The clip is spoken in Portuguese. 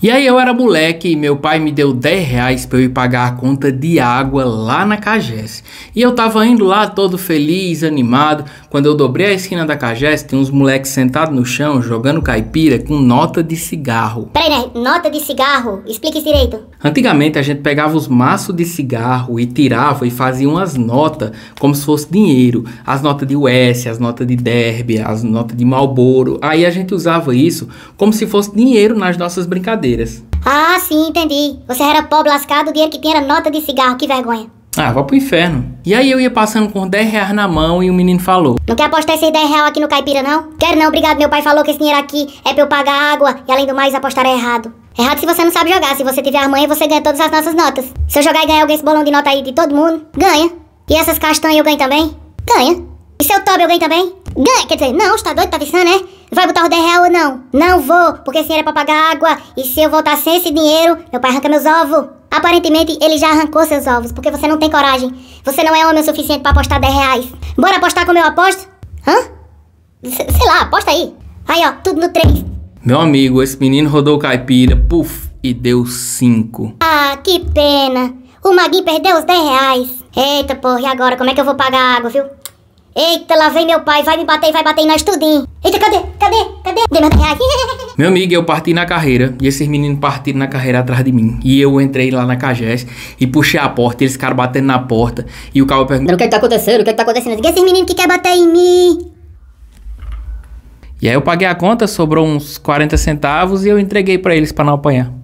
E aí eu era moleque e meu pai me deu 10 reais para eu ir pagar a conta de água lá na Cagesse. E eu tava indo lá todo feliz, animado, quando eu dobrei a esquina da Cagés, tem uns moleques sentados no chão jogando caipira com nota de cigarro. Peraí, né? Nota de cigarro? Explique direito. Antigamente a gente pegava os maços de cigarro e tirava e fazia umas notas como se fosse dinheiro. As notas de US, as notas de Derby, as notas de Malboro. Aí a gente usava isso como se fosse dinheiro nas nossas brincadeiras. Ah, sim, entendi. Você era pobre lascado, o dinheiro que tinha era nota de cigarro, que vergonha. Ah, vá pro inferno. E aí eu ia passando com 10 reais na mão e o menino falou. Não quer apostar esses 10 reais aqui no caipira, não? Quero não, obrigado. Meu pai falou que esse dinheiro aqui é pra eu pagar água e além do mais apostar é errado. É errado se você não sabe jogar. Se você tiver a mãe, você ganha todas as nossas notas. Se eu jogar e ganhar alguém esse bolão de nota aí de todo mundo, ganha. E essas castanhas eu ganho também? Ganha. E seu top eu ganho também? Ganha. Quer dizer, não, você tá doido, tá pensando, né? Vai botar o 10 real ou não? Não vou, porque esse dinheiro é pra pagar água. E se eu voltar sem esse dinheiro, meu pai arranca meus ovos. Aparentemente ele já arrancou seus ovos, porque você não tem coragem. Você não é homem o suficiente para apostar 10 reais. Bora apostar como eu aposto? Hã? S sei lá, aposta aí. Aí ó, tudo no 3. Meu amigo, esse menino rodou caipira, puf, e deu 5. Ah, que pena. O Maguinho perdeu os 10 reais. Eita porra, e agora? Como é que eu vou pagar água, viu? Eita, lá vem meu pai, vai me bater, vai bater em nós tudinho. Eita, cadê? Cadê? Cadê? Dei meus 10 reais. Meu amigo, eu parti na carreira e esses meninos partiram na carreira atrás de mim. E eu entrei lá na Cagés e puxei a porta, e eles ficaram batendo na porta. E o carro perguntou: O que, é que tá acontecendo? O que, é que tá acontecendo? Esses meninos que querem é bater em mim. E aí eu paguei a conta, sobrou uns 40 centavos e eu entreguei para eles para não apanhar.